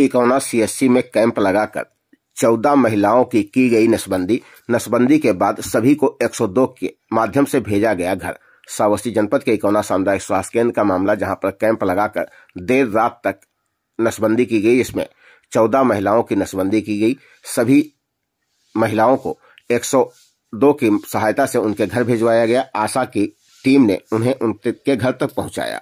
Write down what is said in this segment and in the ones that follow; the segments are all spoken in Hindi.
इकोना सीएससी में कैंप लगाकर 14 महिलाओं की की गई नसबंदी नसबंदी के बाद सभी को 102 के माध्यम से भेजा गया घर सावस्ती जनपद के इकोना सामुदायिक स्वास्थ्य केंद्र का मामला जहां पर कैंप लगाकर देर रात तक नसबंदी की गई इसमें 14 महिलाओं की नसबंदी की गई सभी महिलाओं को 102 की सहायता से उनके घर भिजवाया गया आशा की टीम ने उन्हें उनके घर तक पहुंचाया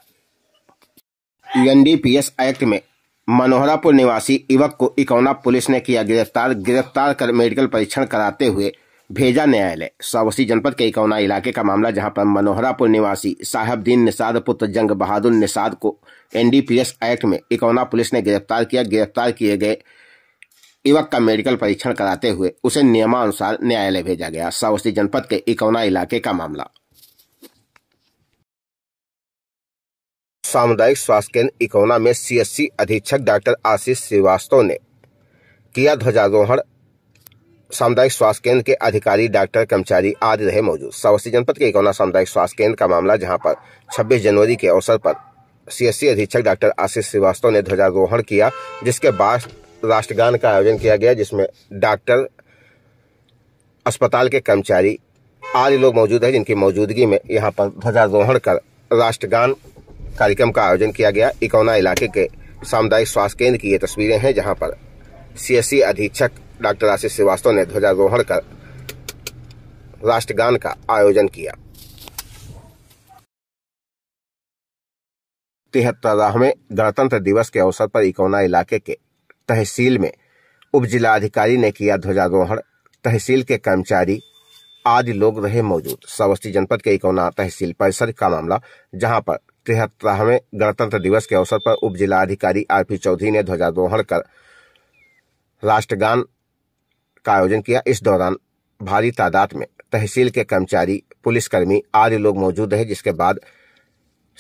एनडीपीएस एक्ट में मनोहरापुर निवासी युवक को इकौना पुलिस ने किया गिरफ्तार गिरफ्तार कर मेडिकल परीक्षण कराते हुए भेजा न्यायालय सावसी जनपद के इकौना इलाके का मामला जहां पर मनोहरापुर निवासी साहबदीन निषाद पुत्र जंग बहादुर निषाद को एनडीपीएस एक्ट में इकौना पुलिस ने गिरफ्तार किया गिरफ्तार किए गए युवक का मेडिकल परीक्षण कराते हुए उसे नियमानुसार न्यायालय भेजा गया सावसी जनपद के इकौना इलाके का मामला सामुदायिक स्वास्थ्य केंद्र इकोना में सीएससी अधीक्षक डॉक्टर आशीष श्रीवास्तव ने किया ध्वजारोहण सामुदायिक स्वास्थ्य केंद्र के अधिकारी डॉक्टर कर्मचारी आदि रहे मौजूद सावसी जनपद के इकोना सामुदायिक स्वास्थ्य केंद्र का मामला जहां पर 26 जनवरी के अवसर पर सीएससी अधीक्षक डॉक्टर आशीष श्रीवास्तव ने ध्वजारोहण किया जिसके बाद राष्ट्रगान का आयोजन किया गया जिसमें डॉक्टर अस्पताल के कर्मचारी आदि लोग मौजूद है जिनकी मौजूदगी में यहाँ पर ध्वजारोहण कर राष्ट्रगान कार्यक्रम का आयोजन किया गया इकौना इलाके के सामुदायिक स्वास्थ्य केंद्र की ये तस्वीरें हैं जहां पर सीएससी अधीक्षक डॉक्टर आशीष श्रीवास्तव ने ध्वजारोहण कर राष्ट्रगान का आयोजन किया तिहत्तरहवें गणतंत्र दिवस के अवसर पर इकौना इलाके के तहसील में उप जिलाधिकारी ने किया ध्वजारोहण तहसील के कर्मचारी आदि लोग रहे मौजूद सवस्ती जनपद के इकौना तहसील परिसर का मामला जहां पर तिहत्तरवें गणतंत्र दिवस के अवसर पर उप जिलाधिकारी पी चौधरी ने ध्वजारोहण कर राष्ट्रगान का आयोजन किया इस दौरान भारी तादाद में तहसील के कर्मचारी पुलिसकर्मी आदि लोग मौजूद रहे जिसके बाद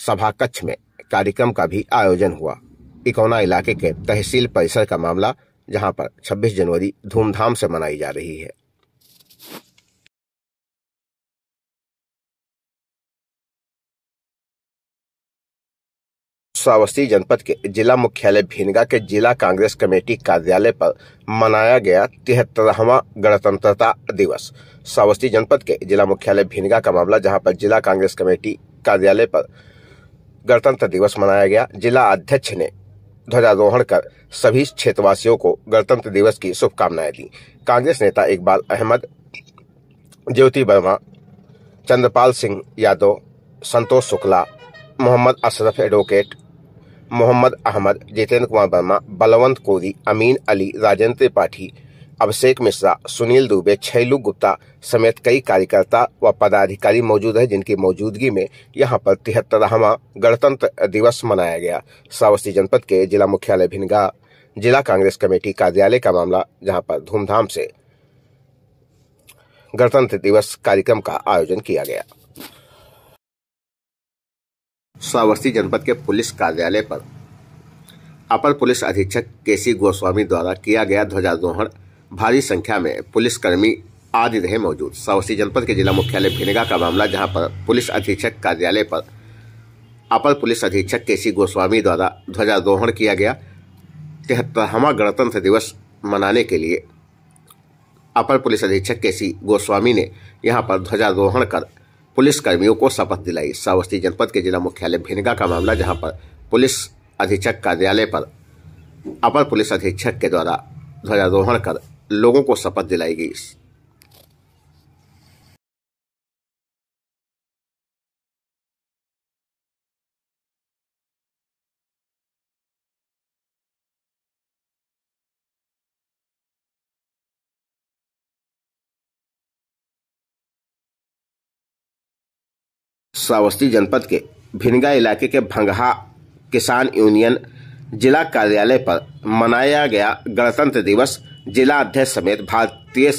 सभा कक्ष में कार्यक्रम का भी आयोजन हुआ इकौना इलाके के तहसील परिसर का मामला जहां पर 26 जनवरी धूमधाम से मनाई जा रही है श्रावस्ती जनपद के जिला मुख्यालय भीनगा के जिला कांग्रेस कमेटी कार्यालय पर मनाया गया तिहत्तरवा गणतंत्रता दिवस श्रावस्ती जनपद के जिला मुख्यालय भीनगा का मामला जहां पर जिला कांग्रेस कमेटी कार्यालय पर गणतंत्र दिवस मनाया गया जिला अध्यक्ष ने ध्वजारोहण कर सभी क्षेत्रवासियों को गणतंत्र दिवस की शुभकामनाएं दी कांग्रेस नेता इकबाल अहमद ज्योति वर्मा चंद्रपाल सिंह यादव संतोष शुक्ला मोहम्मद अशरफ एडवोकेट मोहम्मद अहमद जितेंद्र कुमार वर्मा बलवंत कोरी अमीन अली राजेंद्र त्रिपाठी अभिषेक मिश्रा सुनील दुबे छैलू गुप्ता समेत कई कार्यकर्ता व पदाधिकारी मौजूद हैं जिनकी मौजूदगी में यहां पर तिहत्तरवा गणतंत्र दिवस मनाया गया श्रावस्ती जनपद के जिला मुख्यालय भिनगा जिला कांग्रेस कमेटी कार्यालय का मामला जहां पर धूमधाम से गणतंत्र दिवस कार्यक्रम का आयोजन किया गया श्रावस्ती जनपद के पुलिस कार्यालय पर अपर पुलिस अधीक्षक के सी गोस्वामी द्वारा किया गया ध्वजारोहण भारी संख्या में पुलिसकर्मी आदि रहे मौजूद श्रावस्ती जनपद के जिला मुख्यालय भिनेगा का मामला जहां पर पुलिस अधीक्षक कार्यालय पर अपर पुलिस अधीक्षक के सी गोस्वामी द्वारा ध्वजारोहण किया गया तिहत्तरवा गणतंत्र दिवस मनाने के लिए अपर पुलिस अधीक्षक के सी गोस्वामी ने यहाँ पर ध्वजारोहण कर पुलिस कर्मियों को शपथ दिलाई श्रावस्ती जनपद के जिला मुख्यालय भिनगा का मामला जहां पर पुलिस अधीक्षक कार्यालय पर अपर पुलिस अधीक्षक के द्वारा ध्वजारोहण कर लोगों को शपथ दिलाई गई श्रावस्ती जनपद के भिनगा इलाके के भंगहा किसान यूनियन जिला कार्यालय पर मनाया गया गणतंत्र दिवस जिला अध्यक्ष समेत भारतीय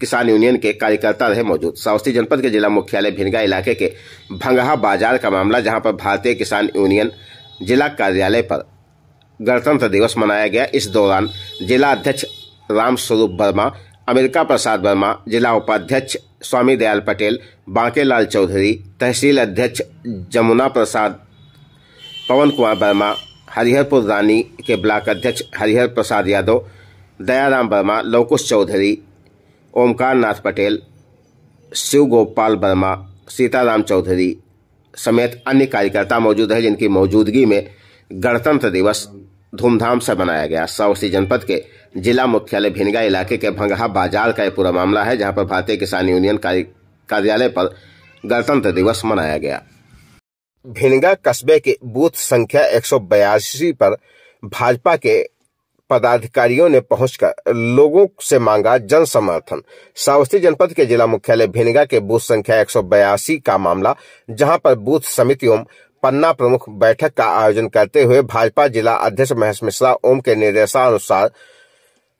किसान यूनियन के कार्यकर्ता रहे मौजूद सावस्ती जनपद के जिला मुख्यालय भिनगा इलाके के भंगहा बाजार का मामला जहां पर भारतीय किसान यूनियन जिला कार्यालय पर गणतंत्र दिवस मनाया गया इस दौरान जिला अध्यक्ष रामस्वरूप वर्मा अमेरिका प्रसाद वर्मा जिला उपाध्यक्ष स्वामी दयाल पटेल बांकेलाल चौधरी तहसील अध्यक्ष जमुना प्रसाद पवन कुमार वर्मा हरिहरपुर रानी के ब्लॉक अध्यक्ष हरिहर प्रसाद यादव दयाराम वर्मा लोकुश चौधरी ओमकार नाथ पटेल शिव गोपाल वर्मा सीताराम चौधरी समेत अन्य कार्यकर्ता मौजूद है जिनकी मौजूदगी में गणतंत्र दिवस धूमधाम से मनाया गया सावसी जनपद के जिला मुख्यालय भिनगा इलाके के भंगहा बाजार का यह पूरा मामला है जहां पर भारतीय किसान यूनियन कार्यालय पर गणतंत्र दिवस मनाया गया भिनगा कस्बे के बूथ संख्या एक पर भाजपा के पदाधिकारियों ने पहुंचकर लोगों से मांगा जन समर्थन सावस्ती जनपद के जिला मुख्यालय भिनगा के बूथ संख्या एक का मामला जहां पर बूथ समिति ओम पन्ना प्रमुख बैठक का आयोजन करते हुए भाजपा जिला अध्यक्ष महेश मिश्रा ओम के निर्देशानुसार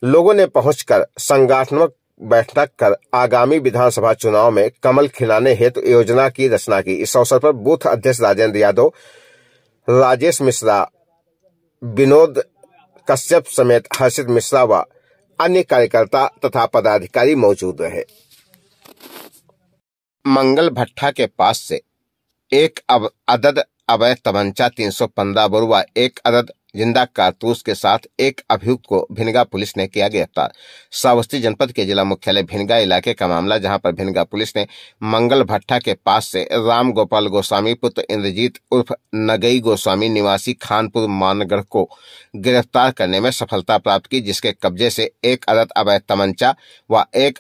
लोगों ने पहुंचकर संगठनात्मक बैठक कर आगामी विधानसभा चुनाव में कमल खिलाने हेतु तो योजना की रचना की इस अवसर पर बूथ अध्यक्ष राजेंद्र यादव राजेश मिश्रा विनोद कश्यप समेत हर्षित मिश्रा व अन्य कार्यकर्ता तथा पदाधिकारी मौजूद रहे मंगल भट्टा के पास से एक अदद अवैध तमंचा 315 पंद्रह व एक अदद जिंदा कारतूस के साथ एक अभियुक्त को भिनगा पुलिस ने किया गिरफ्तार सावस्ती जनपद के जिला मुख्यालय भिनगा इलाके का मामला जहां पर भिनगा पुलिस ने मंगल भट्टा के पास से राम गोपाल गोस्वामी पुत्र इंद्रजीत उर्फ नगई गोस्वामी निवासी खानपुर मानगढ़ को गिरफ्तार करने में सफलता प्राप्त की जिसके कब्जे से एक अदत अवैध तमंचा व एक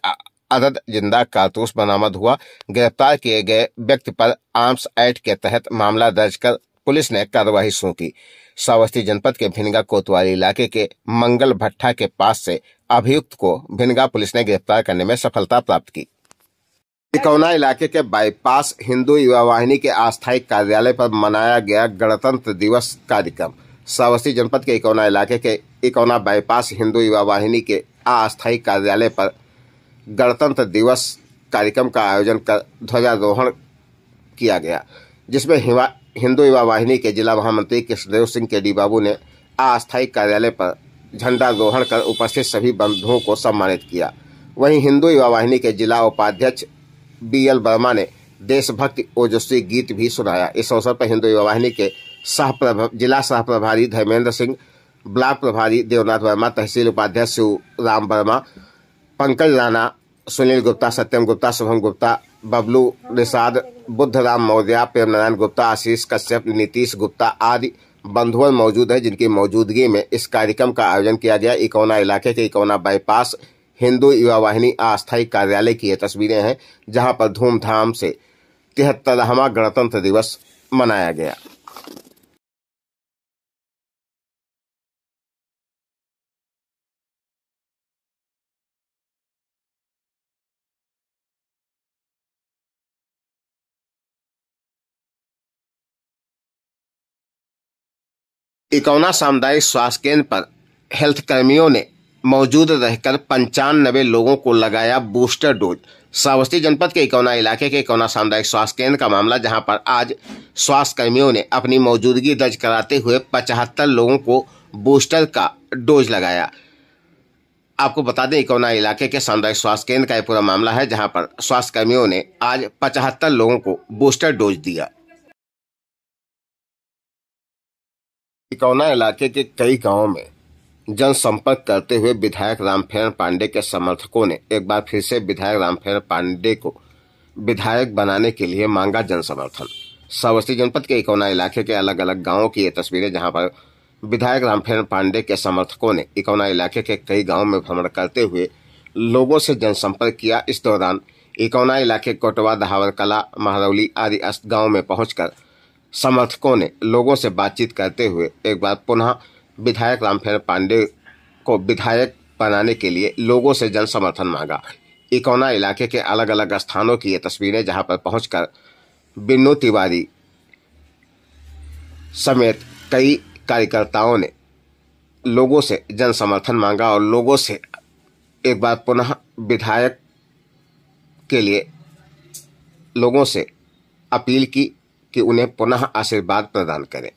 अदद जिंदा कारतूस बरामद हुआ गिरफ्तार किए गए व्यक्ति पर आर्म्स एक्ट के तहत मामला दर्ज कर पुलिस ने कार्रवाई शुरू की श्रावस्ती जनपद के भिनगा कोतवाली इलाके के मंगल भट्टा के पास से अभियुक्त को भिनगा पुलिस ने गिरफ्तार करने में सफलता प्राप्त की तिकोना इलाके के बाईपास हिंदू युवा वाहिनी के अस्थायी कार्यालय पर मनाया गया गणतंत्र दिवस कार्यक्रम श्रावस्ती जनपद के इकौना इलाके के इकौना बाईपास हिंदू युवा वाहिनी के अस्थायी कार्यालय पर गणतंत्र दिवस कार्यक्रम का आयोजन कर ध्वजारोहण किया गया जिसमें हिंदू युवा वाहिनी के जिला महामंत्री कृष्णदेव सिंह के डी बाबू ने अस्थायी कार्यालय पर झंडा झंडारोहण कर उपस्थित सभी बंधुओं को सम्मानित किया वहीं हिंदू युवा वाहिनी के जिला उपाध्यक्ष बी एल वर्मा ने देशभक्ति ओजस्वी गीत भी सुनाया इस अवसर पर हिंदू युवा वाहिनी के सह जिला सह प्रभारी धर्मेंद्र सिंह ब्लॉक प्रभारी देवनाथ वर्मा तहसील उपाध्यक्ष शिव राम वर्मा पंकज राणा सुनील गुप्ता सत्यम गुप्ता शुभम गुप्ता बबलू निषाद बुद्धराम मौर्या प्रेमनारायण गुप्ता आशीष कश्यप नीतीश गुप्ता आदि बंधुअन मौजूद है जिनकी मौजूदगी में इस कार्यक्रम का आयोजन किया गया इकौना इलाके के इकौना बाईपास हिंदू युवा वाहिनी अस्थायी कार्यालय की ये तस्वीरें हैं जहां पर धूमधाम से तिहत्तरवा गणतंत्र दिवस मनाया गया इकौना सामुदायिक स्वास्थ्य केंद्र पर हेल्थ कर्मियों ने मौजूद रहकर पंचानबे लोगों को लगाया बूस्टर डोज श्रावस्ती जनपद के इकौना इलाके के इकौना सामुदायिक स्वास्थ्य केंद्र का मामला जहां पर आज स्वास्थ्य कर्मियों ने अपनी मौजूदगी दर्ज कराते हुए पचहत्तर लोगों को बूस्टर का डोज लगाया आपको बता दें इकौना इलाके के सामुदायिक स्वास्थ्य केंद्र का यह पूरा मामला है जहां पर स्वास्थ्य कर्मियों ने आज पचहत्तर लोगों को बूस्टर डोज दिया इकौना इलाके के कई गांवों में जनसंपर्क करते हुए विधायक रामफेरण पांडे के समर्थकों ने एक बार फिर से विधायक रामफेरण पांडे को विधायक बनाने के लिए मांगा जनसमर्थन सावस्ती जनपद के इकौना इलाके के अलग अलग गांवों की ये तस्वीरें जहां पर विधायक रामफेरण पांडे के समर्थकों ने इकौना इलाके के कई गाँव में भ्रमण करते हुए लोगों से जनसंपर्क किया इस दौरान इकौना इलाके कोटवा दहावर कला महरौली आदि गाँव में पहुंचकर समर्थकों ने लोगों से बातचीत करते हुए एक बार पुनः विधायक रामफेर पांडे को विधायक बनाने के लिए लोगों से जन समर्थन मांगा इकौना इलाके के अलग अलग स्थानों की ये तस्वीरें जहां पर पहुंचकर बिन्नू तिवारी समेत कई कार्यकर्ताओं ने लोगों से जन समर्थन मांगा और लोगों से एक बार पुनः विधायक के लिए लोगों से अपील की कि उन्हें पुनः आशीर्वाद प्रदान करें